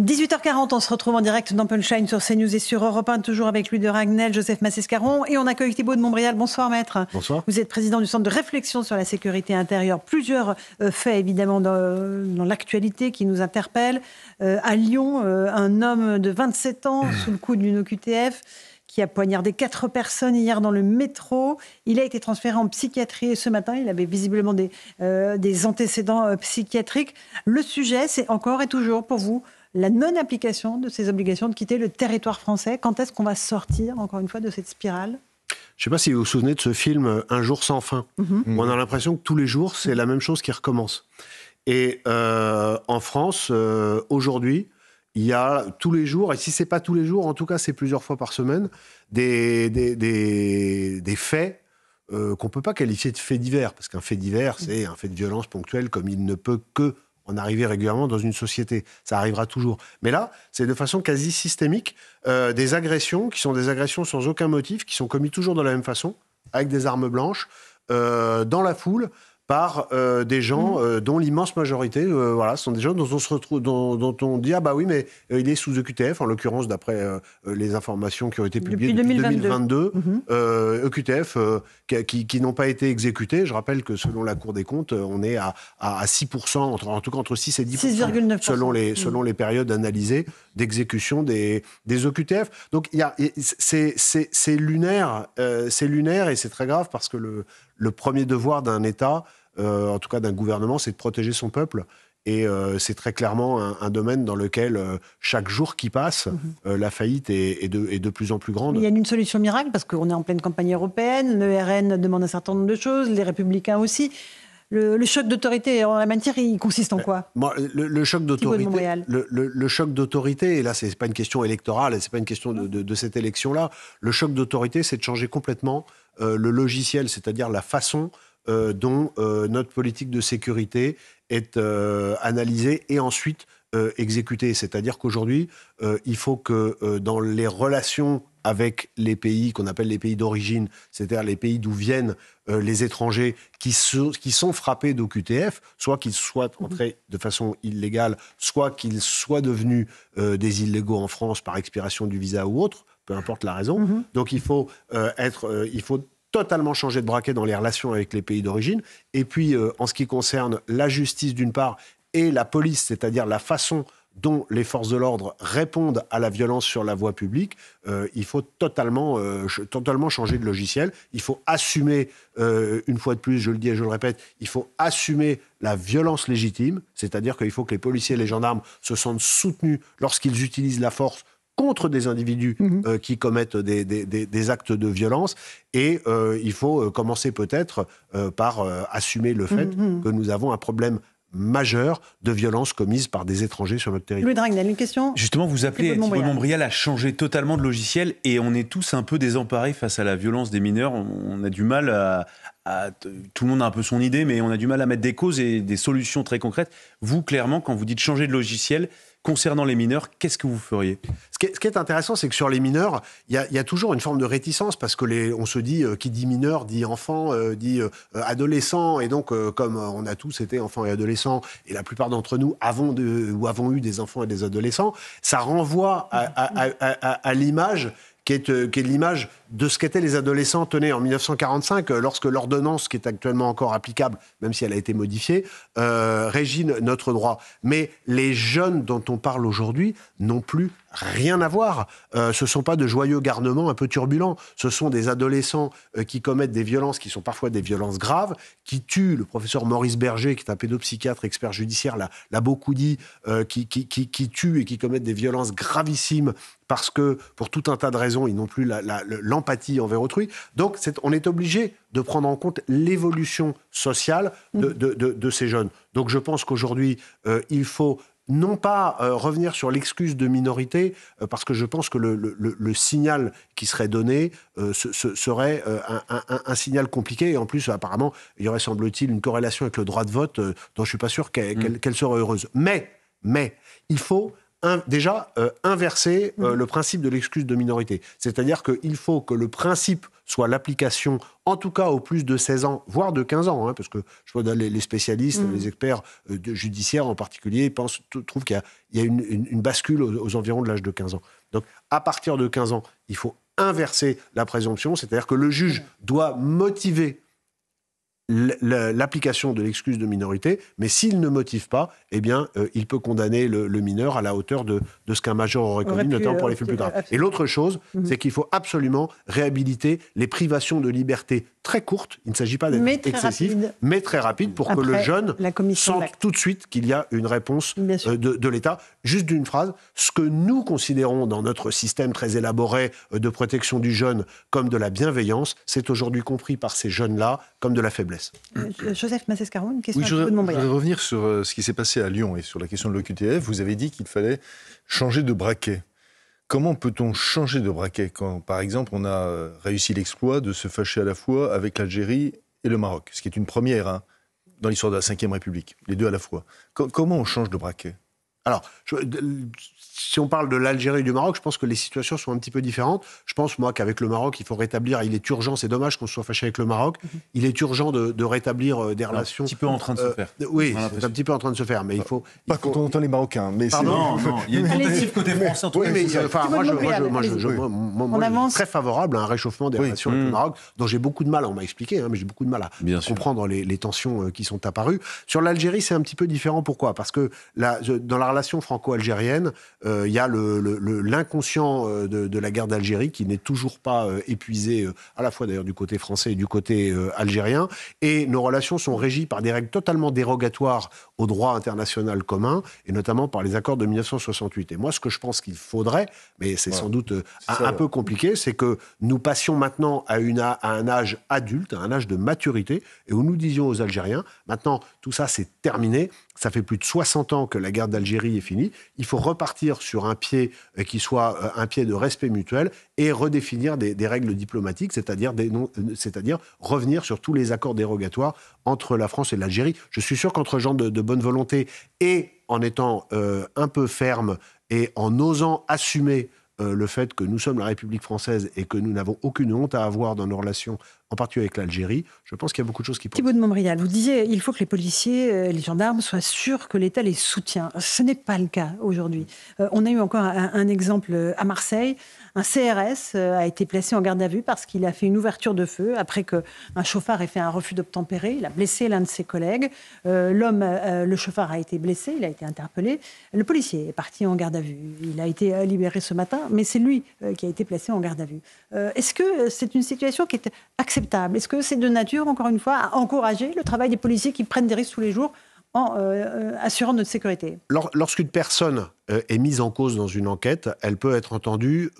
18h40, on se retrouve en direct dans sur CNews et sur Europe 1, toujours avec Louis de Ragnel, Joseph Massescaron, et on accueille Thibault de Montbrial. Bonsoir maître. Bonsoir. Vous êtes président du Centre de réflexion sur la sécurité intérieure. Plusieurs euh, faits évidemment dans, l'actualité qui nous interpellent. Euh, à Lyon, euh, un homme de 27 ans sous le coup d'une OQTF qui a poignardé quatre personnes hier dans le métro. Il a été transféré en psychiatrie et ce matin, il avait visiblement des, des antécédents psychiatriques. Le sujet, c'est encore et toujours pour vous la non-application de ces obligations de quitter le territoire français Quand est-ce qu'on va sortir, encore une fois, de cette spirale je ne sais pas si vous vous souvenez de ce film Un jour sans fin. Mhm. On a l'impression que tous les jours, c'est la même chose qui recommence. Et euh, en France, euh, aujourd'hui, il y a tous les jours, et si c'est pas tous les jours, en tout cas c'est plusieurs fois par semaine, des, des, faits euh, qu'on ne peut pas qualifier de faits divers, parce qu'un fait divers, c'est un fait de violence ponctuelle comme il ne peut que on arrivait régulièrement dans une société. Ça arrivera toujours. Mais là, c'est de façon quasi systémique euh, des agressions qui sont des agressions sans aucun motif, qui sont commises toujours de la même façon, avec des armes blanches, euh, dans la foule, par euh, des gens mm. euh, dont l'immense majorité euh, voilà, sont des gens dont on, se retrouve, dont, on dit Ah, bah oui, mais il est sous EQTF, en l'occurrence, d'après les informations qui ont été publiées depuis, 2022, mm-hmm. EQTF qui, n'ont pas été exécutés. Je rappelle que selon la Cour des comptes, on est à, à, 6%, en tout cas entre 6 et 10%, selon, les, mm. selon les périodes analysées d'exécution des, des EQTF. Donc y a, c'est, c'est, c'est lunaire, c'est lunaire et c'est très grave parce que le, le premier devoir d'un État, euh, en tout cas d'un gouvernement, c'est de protéger son peuple. Et euh, c'est très clairement un, domaine dans lequel euh, chaque jour qui passe, mhm. la faillite est, est, de, plus en plus grande. il y a une solution miracle parce qu'on est en pleine campagne européenne, le RN demande un certain nombre de choses, les républicains aussi. Le, choc d'autorité en la matière, il consiste en quoi le, choc d'autorité, le, choc d'autorité, et là, c'est pas une question électorale, c'est pas une question de, de cette élection-là. Le choc d'autorité, c'est de changer complètement le logiciel, c'est-à-dire la façon euh, dont euh, notre politique de sécurité est euh, analysée et ensuite exécutée. C'est-à-dire qu'aujourd'hui, il faut que dans les relations avec les pays qu'on appelle les pays d'origine, c'est-à-dire les pays d'où viennent les étrangers qui, qui sont frappés d'OQTF, soit qu'ils soient mhm. entrés de façon illégale, soit qu'ils soient devenus des illégaux en France par expiration du visa ou autre, peu importe la raison. Mhm. Donc il faut être, il faut totalement changer de braquet dans les relations avec les pays d'origine. Et puis, euh, en ce qui concerne la justice d'une part et la police, c'est-à-dire la façon dont les forces de l'ordre répondent à la violence sur la voie publique, euh, il faut totalement, euh, totalement changer de logiciel. Il faut assumer, une fois de plus, je le dis et je le répète, il faut assumer la violence légitime, c'est-à-dire qu'il faut que les policiers et les gendarmes se sentent soutenus lorsqu'ils utilisent la force contre des individus mhm. euh, qui commettent des, des, actes de violence. Et euh, il faut euh, commencer peut-être par assumer le fait mhm. que nous avons un problème majeur de violence commise par des étrangers sur notre territoire. Louis Dragnel, une question Justement, vous appelez Thibault Montbrial. à changer totalement de logiciel et on est tous un peu désemparés face à la violence des mineurs. On a du mal à... Tout le monde a un peu son idée, mais on a du mal à mettre des causes et des solutions très concrètes. Vous, clairement, quand vous dites changer de logiciel, Concernant les mineurs, qu'est-ce que vous feriez ce qui, est, intéressant, c'est que sur les mineurs, il y, a toujours une forme de réticence parce que les, on se dit euh, qui dit mineur dit enfant, euh, dit euh, adolescent, et donc comme on a tous été enfants et adolescents, et la plupart d'entre nous avons de, ou avons eu des enfants et des adolescents, ça renvoie à, à l'image euh, qui est, l'image de ce qu'étaient les adolescents, tenez, en 1945, euh, lorsque l'ordonnance, qui est actuellement encore applicable, même si elle a été modifiée, euh, notre droit. Mais les jeunes dont on parle aujourd'hui n'ont plus rien à voir. Euh, ce ne sont pas de joyeux garnements un peu turbulents. Ce sont des adolescents qui commettent des violences qui sont parfois des violences graves, qui tuent. Le professeur Maurice Berger, qui est un pédopsychiatre, expert judiciaire, l'a beaucoup dit, qui, qui, tue et qui commettent des violences gravissimes parce que pour tout un tas de raisons, ils n'ont plus l'empathie envers autrui. Donc, on est obligé de prendre en compte l'évolution sociale de, mm. ces jeunes. Donc, je pense qu'aujourd'hui, euh, il faut non pas euh, revenir sur l'excuse de minorité, euh, parce que je pense que le, signal qui serait donné serait un, signal compliqué. Et en plus, apparemment, il y aurait, semble-t-il, une corrélation avec le droit de vote dont je ne suis pas sûr qu'elle mm. serait heureuse. Mais, mais, il faut déjà euh, inverser euh, mhm. le principe de l'excuse de minorité. C'est-à-dire qu'il faut que le principe soit l'application, en tout cas au plus de 16 ans, voire de 15 ans, hein, parce que je vois les, spécialistes, mhm. les experts euh, de, judiciaires en particulier, pensent, trouvent qu'il y, a, une, bascule aux environs de l'âge de 15 ans. Donc à partir de 15 ans, il faut inverser la présomption, c'est-à-dire que le juge doit motiver l'application de l'excuse de minorité, mais s'il ne motive pas, eh bien, euh, il peut condamner le, mineur à la hauteur de, ce qu'un major aurait commis, notamment pour euh, les faits plus graves. Et l'autre chose, c'est mhm. qu'il faut absolument réhabiliter les privations de liberté très courte. Il ne s'agit pas d'être excessif, mais très rapide pour que le jeune sente tout de suite qu'il y a une réponse euh, de, l'État. Juste d'une phrase, ce que nous considérons dans notre système très élaboré euh, de protection du jeune comme de la bienveillance, c'est aujourd'hui compris par ces jeunes-là comme de la faiblesse. Euh, Joseph Massescaron, une question de je, voudrais, je voudrais revenir sur ce qui s'est passé à Lyon et sur la question de l'OQTF. Vous avez dit qu'il fallait changer de braquet. Comment peut-on changer de braquet quand, par exemple, on a euh, réussi l'exploit de se fâcher à la fois avec l'Algérie et le Maroc, ce qui est une première hein, dans l'histoire de la Ve République, les deux à la fois. comment on change de braquet alors, si on parle de l'Algérie et du Maroc, je pense que les situations sont un petit peu différentes. Je pense, moi, qu'avec le Maroc, il faut rétablir. Il est urgent, c'est dommage qu'on soit fâché avec le Maroc. Mhm. Il est urgent de, rétablir euh, des relations. Un petit peu en train de se euh, faire. oui, c'est un petit peu en train de se faire, mais il faut. Pas quand on entend les Marocains, mais Pardon, non, non, il y a une tentative côté français en tout cas. moi, je, moi, moi, suis très favorable à un réchauffement des relations avec le mmh. Maroc, dont j'ai beaucoup de mal, on m'a expliqué, hein, mais j'ai beaucoup de mal à comprendre les, les, tensions euh, qui sont apparues. Sur l'Algérie, c'est un petit peu différent. Pourquoi Parce que la, dans la relation franco-algérienne, euh, il y a l'inconscient euh, de, la guerre d'Algérie qui n'est toujours pas euh, épuisé, à la fois d'ailleurs du côté français et du côté algérien. Et nos relations sont régies par des règles totalement dérogatoires au droit international commun, et notamment par les accords de 1968. Et moi, ce que je pense qu'il faudrait, mais c'est sans doute un, peu compliqué, c'est que nous passions maintenant à, une, à un âge adulte, à un âge de maturité, et où nous disions aux Algériens, maintenant, tout ça, c'est terminé, ça fait plus de 60 ans que la guerre d'Algérie est finie. Il faut repartir sur un pied euh, qui soit euh, un pied de respect mutuel et redéfinir des, règles diplomatiques, euh, c'est-à-dire, revenir sur tous les accords dérogatoires entre la France et l'Algérie. Je suis sûr qu'entre gens de, bonne volonté et en étant un peu ferme et en osant assumer le fait que nous sommes la République française et que nous n'avons aucune honte à avoir dans nos relations en particulier avec l'Algérie, je pense qu'il y a beaucoup de choses qui... Thibault de Montbrial, vous disiez, il faut que les policiers, euh, les gendarmes soient sûrs que l'État les soutient. Ce n'est pas le cas aujourd'hui. Euh, on a eu encore un, exemple euh, à Marseille. Un CRS a été placé en garde à vue parce qu'il a fait une ouverture de feu après qu'un chauffard ait fait un refus d'obtempérer. Il a blessé l'un de ses collègues. L'homme, le chauffard a été blessé, il a été interpellé. Le policier est parti en garde à vue. Il a été libéré ce matin, mais c'est lui qui a été placé en garde à vue. Est-ce que c'est une situation qui est acceptable est-ce que c'est de nature, encore une fois, à encourager le travail des policiers qui prennent des risques tous les jours en euh, euh, assurant notre sécurité. Lorsqu'une personne euh, est mise en cause dans une enquête, elle peut être entendue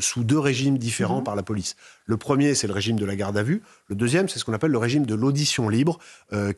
sous deux régimes différents mhm. par la police. Le premier, c'est le régime de la garde à vue. Le deuxième, c'est ce qu'on appelle le régime de l'audition libre,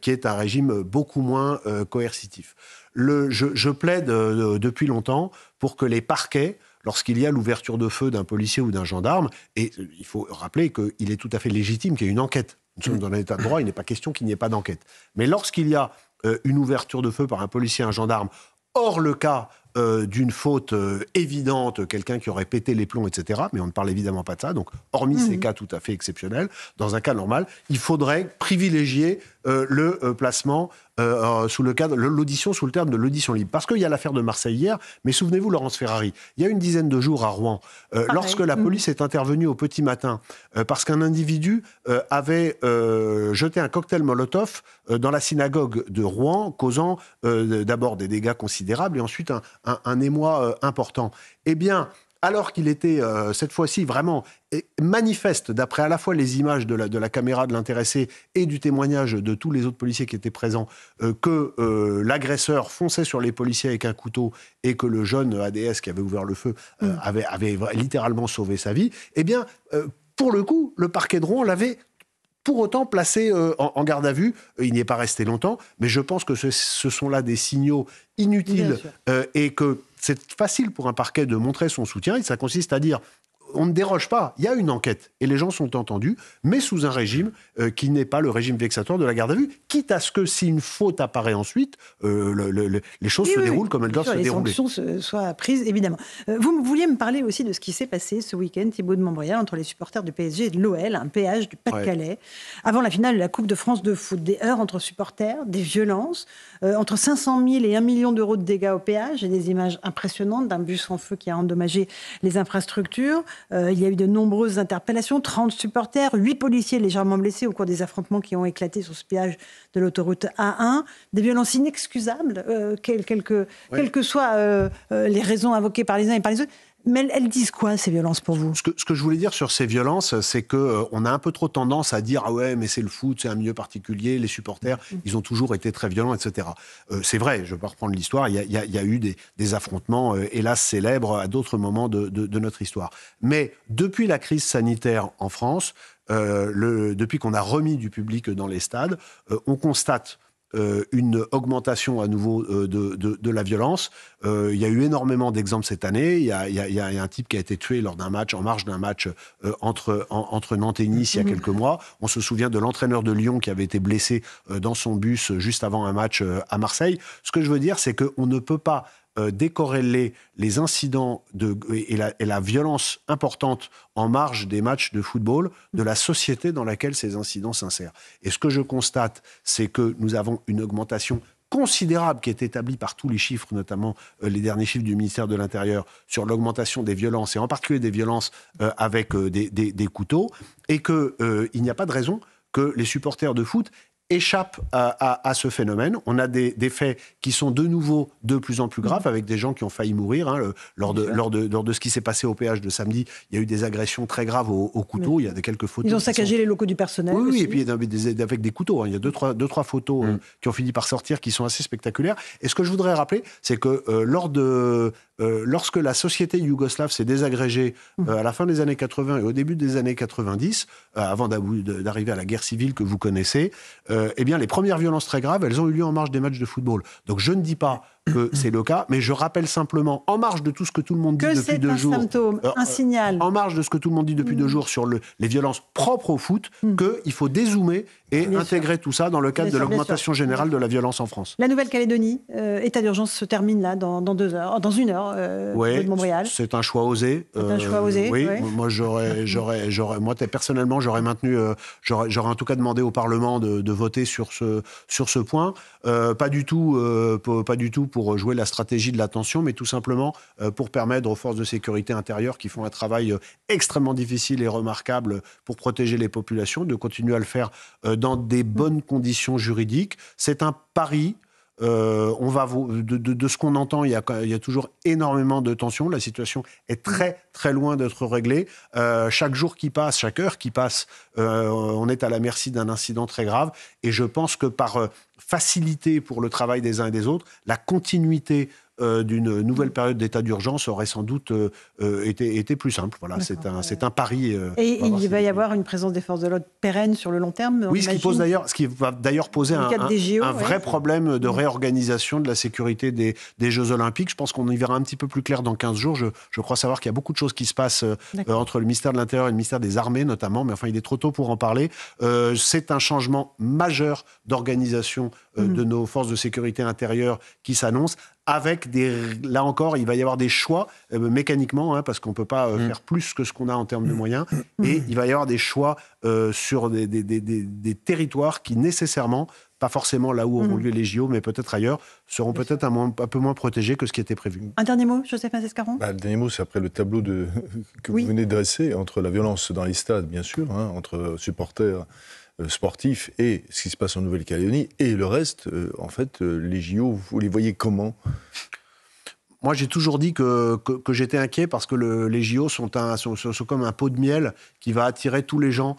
qui est un régime beaucoup moins coercitif. je, plaide depuis longtemps pour que les parquets lorsqu'il y a l'ouverture de feu d'un policier ou d'un gendarme. Et euh, il faut rappeler qu'il est tout à fait légitime qu'il y ait une enquête. Nous sommes dans un état de droit, il n'est pas question qu'il n'y ait pas d'enquête. Mais lorsqu'il y a euh, une ouverture de feu par un policier, un gendarme, hors le cas euh, d'une faute évidente, quelqu'un qui aurait pété les plombs, etc. Mais on ne parle évidemment pas de ça. Donc, hormis ces mmh. cas tout à fait exceptionnels, dans un cas normal, il faudrait privilégier euh, le euh, placement euh, sous le cadre, l'audition sous le terme de l'audition libre. Parce qu'il y a l'affaire de Marseille hier, mais souvenez-vous, Laurence Ferrari, il y a une dizaine de jours à Rouen, ah lorsque la mm. police est intervenue au petit matin, parce qu'un individu avait jeté un cocktail Molotov dans la synagogue de Rouen, causant d'abord des dégâts considérables et ensuite un, un émoi important. Eh bien, alors qu'il était euh, cette fois-ci vraiment manifeste, d'après à la fois les images de la, caméra de l'intéressé et du témoignage de tous les autres policiers qui étaient présents, euh, que euh, l'agresseur fonçait sur les policiers avec un couteau et que le jeune ADS qui avait ouvert le feu mm. avait, littéralement sauvé sa vie, eh bien, pour le coup, le parquet de Rouen l'avait pour autant placé en, garde à vue. Il n'y est pas resté longtemps, mais je pense que ce, sont là des signaux inutiles et que c'est facile pour un parquet de montrer son soutien et ça consiste à dire on ne déroge pas. Il y a une enquête et les gens sont entendus, mais sous un régime euh, qui n'est pas le régime vexatoire de la garde à vue, quitte à ce que si une faute apparaît ensuite, euh, les choses se déroulent comme elles doivent se dérouler. Les sanctions soient prises, évidemment. Euh, vous vouliez me parler aussi de ce qui s'est passé ce week-end, Thibaut de Montbrial, entre les supporters du PSG et de l'OL, un péage du Pas-de-Calais, avant la finale de la Coupe de France de foot. Des heurts entre supporters, des violences, entre 500 000 et 1 million d'euros de dégâts au péage, et des images impressionnantes d'un bus en feu qui a endommagé les infrastructures. Euh, il y a eu de nombreuses interpellations, 30 supporters, 8 policiers légèrement blessés au cours des affrontements qui ont éclaté sur ce pillage de l'autoroute A1. Des violences inexcusables, euh, quelles que soient euh, les raisons invoquées par les uns et par les autres. Mais elles disent quoi ces violences pour vous ce que, je voulais dire sur ces violences, c'est que euh, on a un peu trop tendance à dire ah ouais mais c'est le foot, c'est un milieu particulier, les supporters mm, mm. ils ont toujours été très violents, etc. Euh, c'est vrai, je vais reprendre l'histoire, il y, a eu des, affrontements euh, hélas célèbres à d'autres moments de, notre histoire. Mais depuis la crise sanitaire en France, depuis qu'on a remis du public dans les stades, on constate euh, une augmentation à nouveau euh, de, la violence. Euh, il y a eu énormément d'exemples cette année. Il y, a, un type qui a été tué lors d'un match, en marge d'un match entre, entre Nantes et Nice il y a mhm. quelques mois. On se souvient de l'entraîneur de Lyon qui avait été blessé dans son bus juste avant un match à Marseille. Ce que je veux dire, c'est qu'on ne peut pas euh, décorréler les incidents et, la, violence importante en marge des matchs de football de la société dans laquelle ces incidents s'insèrent. Et ce que je constate, c'est que nous avons une augmentation considérable qui est établie par tous les chiffres, notamment euh, les derniers chiffres du ministère de l'Intérieur, sur l'augmentation des violences, et en particulier des violences euh, avec des, des, couteaux, et qu'il n'y a pas de raison que les supporters de foot échappe à, ce phénomène. On a des, faits qui sont de nouveau de plus en plus mmh. graves, avec des gens qui ont failli mourir. Hein. lors, de, lors, de, de, ce qui s'est passé au péage de samedi, il y a eu des agressions très graves au, au couteau, il y a quelques photos. Ils ont saccagé les locaux du personnel. Oui, oui et puis avec des, couteaux. Hein. Il y a deux, trois, deux, trois photos mmh. euh, qui ont fini par sortir qui sont assez spectaculaires. Et ce que je voudrais rappeler, c'est que euh, lors de, euh, lorsque la société yougoslave s'est désagrégée mmh. à la fin des années 80 et au début des années 90, avant d'arriver à la guerre civile que vous connaissez, euh, eh bien, les premières violences très graves, elles ont eu lieu en marge des matchs de football. Donc, je ne dis pas que c'est le cas, mais je rappelle simplement, en marge de tout ce que tout le monde dit depuis deux un jours, symptôme, euh, un signal, en marge de ce que tout le monde dit depuis deux mm. jours sur le, les violences propres au foot, mm. que qu'il faut dézoomer et intégrer tout ça dans le cadre de l'augmentation générale de la violence en France. La Nouvelle-Calédonie, euh, état d'urgence se termine là dans, deux heures, dans une heure euh, de Montréal. C'est un choix osé. C'est un choix osé. oui, moi j'aurais, mm. j'aurais, j'aurais, moi personnellement j'aurais maintenu, j'aurais, j'aurais en tout cas demandé au Parlement de, de voter sur ce sur ce point. pas du tout, pas du tout pour euh, jouer la stratégie de l'attention, mais tout simplement euh, pour permettre aux forces de sécurité intérieure qui font un travail euh, extrêmement difficile et remarquable pour protéger les populations de continuer à le faire dans des bonnes conditions juridiques. C'est un pari euh, on va de, ce qu'on entend, il y, a, toujours énormément de tensions. La situation est très très loin d'être réglée. Euh, chaque jour qui passe, chaque heure qui passe, euh, on est à la merci d'un incident très grave. Et je pense que par facilité pour le travail des uns et des autres, la continuité euh, d'une nouvelle période d'état d'urgence aurait sans doute euh, euh, été, été, plus simple. Voilà, c'est un, un, pari. Et il va y avoir une présence des forces de l'ordre pérenne sur le long terme. Oui, ce qui, pose ce qui va d'ailleurs poser un, vrai problème de mmh. réorganisation de la sécurité des, des Jeux Olympiques. Je pense qu'on y verra un petit peu plus clair dans 15 jours. Je, je crois savoir qu'il y a beaucoup de choses qui se passent entre le ministère de l'Intérieur et le ministère des Armées notamment, mais enfin il est trop tôt pour en parler. c'est un changement majeur d'organisation mmh. de nos forces de sécurité intérieure qui s'annonce avec des. Là encore, il va y avoir des choix euh, mécaniquement, hein, parce qu'on ne peut pas euh, mm. faire plus que ce qu'on a en termes de mm. moyens. Mm. Et il va y avoir des choix euh, sur des, des, territoires qui nécessairement, pas forcément là où auront lieu les JO, mais peut-être ailleurs, seront peut-être un, peu moins protégés que ce qui était prévu. Un dernier mot, Joseph Mazescaron ?– bah, Le dernier mot, c'est après le tableau de... que vous venez de dresser, entre la violence dans les stades, bien sûr, hein, entre supporters euh, sportif et ce qui se passe en Nouvelle-Calédonie et le reste, euh, en fait, euh, les JO, vous les voyez comment moi, j'ai toujours dit que, j'étais inquiet parce que les JO sont, un, comme un pot de miel qui va attirer tous les gens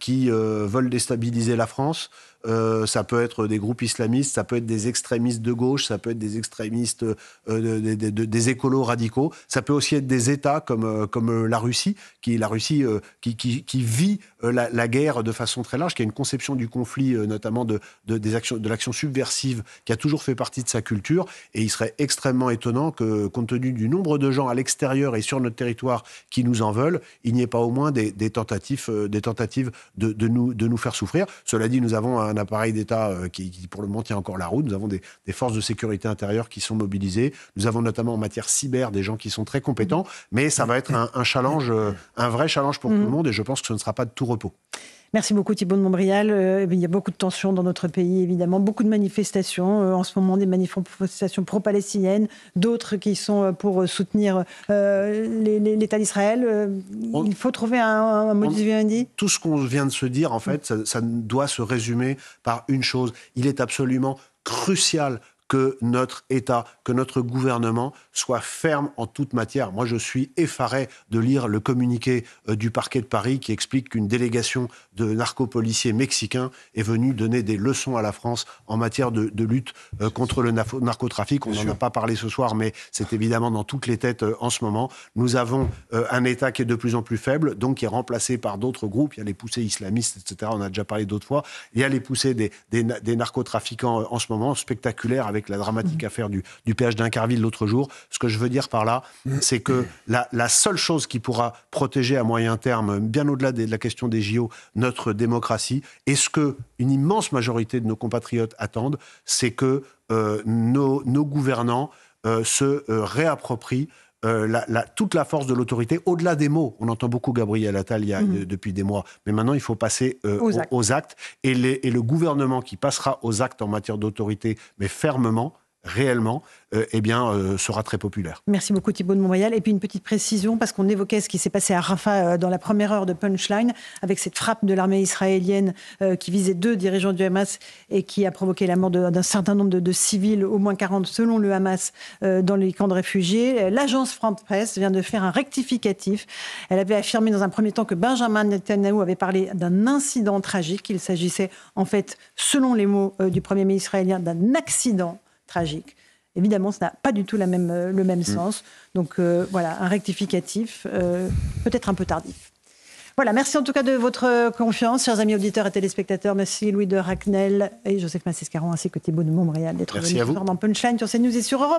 qui veulent déstabiliser la France, euh, ça peut être des groupes islamistes, ça peut être des extrémistes de gauche, ça peut être des extrémistes, euh, des écolos radicaux, ça peut aussi être des États comme, euh, comme la Russie, qui, la Russie, qui, qui, vit la, guerre de façon très large, qui a une conception du conflit, notamment de, des actions, de l'action subversive, qui a toujours fait partie de sa culture. Et il serait extrêmement étonnant que, compte tenu du nombre de gens à l'extérieur et sur notre territoire qui nous en veulent, il n'y ait pas au moins des, des tentatives, des tentatives de, nous, de nous faire souffrir. Cela dit, nous avons un un appareil d'État euh, qui, pour le moment, tient encore la route. Nous avons des, forces de sécurité intérieure qui sont mobilisées. Nous avons notamment en matière cyber des gens qui sont très compétents, mais ça va être un, challenge, euh, un vrai challenge pour tout le mm. monde, et je pense que ce ne sera pas de tout repos. Merci beaucoup Thibault de Montbrial. Euh, eh il y a beaucoup de tensions dans notre pays, évidemment, beaucoup de manifestations. Euh, en ce moment, des manifestations pro-palestiniennes, d'autres qui sont euh, pour soutenir l'État d'Israël. Il faut trouver un, un modus vivendi Tout ce qu'on vient de se dire, en fait, ça, ça doit se résumer par une chose. Il est absolument crucial que notre État, que notre gouvernement soit ferme en toute matière. Moi, je suis effaré de lire le communiqué euh, du parquet de Paris qui explique qu'une délégation de narcopoliciers mexicains est venue donner des leçons à la France en matière de, lutte euh, contre le narcotrafic. On n'en a pas parlé ce soir, mais c'est évidemment dans toutes les têtes euh, en ce moment. Nous avons un État qui est de plus en plus faible, donc qui est remplacé par d'autres groupes. Il y a les poussées islamistes, etc. On a déjà parlé d'autres fois. Il y a les poussées des, des narcotrafiquants en ce moment, spectaculaires avec la dramatique mm. affaire du, du d'Incarville l'autre jour. Ce que je veux dire par là, mm. c'est que mm. la, seule chose qui pourra protéger à moyen terme, bien au-delà de la question des JO, notre démocratie, et ce que une immense majorité de nos compatriotes attendent, c'est que euh, nos, nos, gouvernants euh, se euh, réapproprient euh, toute la force de l'autorité, au-delà des mots. On entend beaucoup Gabriel Attal mhm. euh, depuis des mois, mais maintenant il faut passer euh, aux, actes. et le gouvernement qui passera aux actes en matière d'autorité, mais fermement, réellement, euh, eh bien, euh, sera très populaire. Merci beaucoup Thibault de Montréal. Et puis une petite précision, parce qu'on évoquait ce qui s'est passé à Rafah euh, dans la première heure de Punchline, avec cette frappe de l'armée israélienne qui visait deux dirigeants du Hamas et qui a provoqué la mort d'un certain nombre de, civils, au moins 40 selon le Hamas, dans les camps de réfugiés. L'agence France Presse vient de faire un rectificatif. Elle avait affirmé dans un premier temps que Benjamin Netanyahu avait parlé d'un incident tragique. Il s'agissait en fait, selon les mots du Premier ministre israélien, d'un accident tragique. Évidemment, ça n'a pas du tout la même, euh, le même mm. sens. Donc euh, voilà, un rectificatif, euh, peut-être un peu tardif. Voilà, merci en tout cas de votre confiance, chers amis auditeurs et téléspectateurs. Merci Louis de Racknell et Joseph Massescaron ainsi que Thibault de Montréal d'être venus dans Punchline sur CNews et sur Europe.